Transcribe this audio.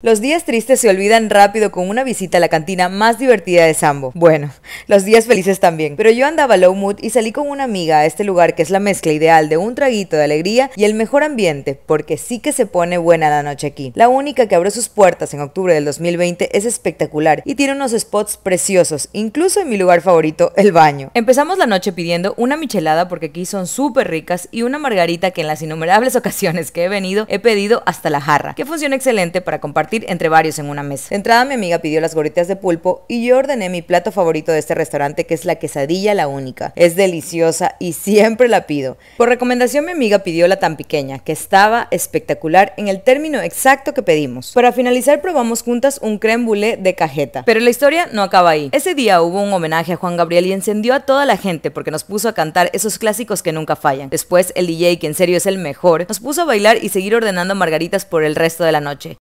Los días tristes se olvidan rápido con una visita a la cantina más divertida de Sambo. Bueno, los días felices también. Pero yo andaba low mood y salí con una amiga a este lugar que es la mezcla ideal de un traguito de alegría y el mejor ambiente, porque sí que se pone buena la noche aquí. La única que abrió sus puertas en octubre del 2020 es espectacular y tiene unos spots preciosos, incluso en mi lugar favorito, el baño. Empezamos la noche pidiendo una michelada porque aquí son súper ricas y una margarita que en las innumerables ocasiones que he venido he pedido hasta la jarra, que funciona excelente para compartir entre varios en una mesa. entrada mi amiga pidió las gorritas de pulpo y yo ordené mi plato favorito de este restaurante que es la quesadilla la única. Es deliciosa y siempre la pido. Por recomendación mi amiga pidió la tan pequeña, que estaba espectacular en el término exacto que pedimos. Para finalizar probamos juntas un creme brûlée de cajeta. Pero la historia no acaba ahí. Ese día hubo un homenaje a Juan Gabriel y encendió a toda la gente porque nos puso a cantar esos clásicos que nunca fallan. Después el DJ, que en serio es el mejor, nos puso a bailar y seguir ordenando margaritas por el resto de la noche.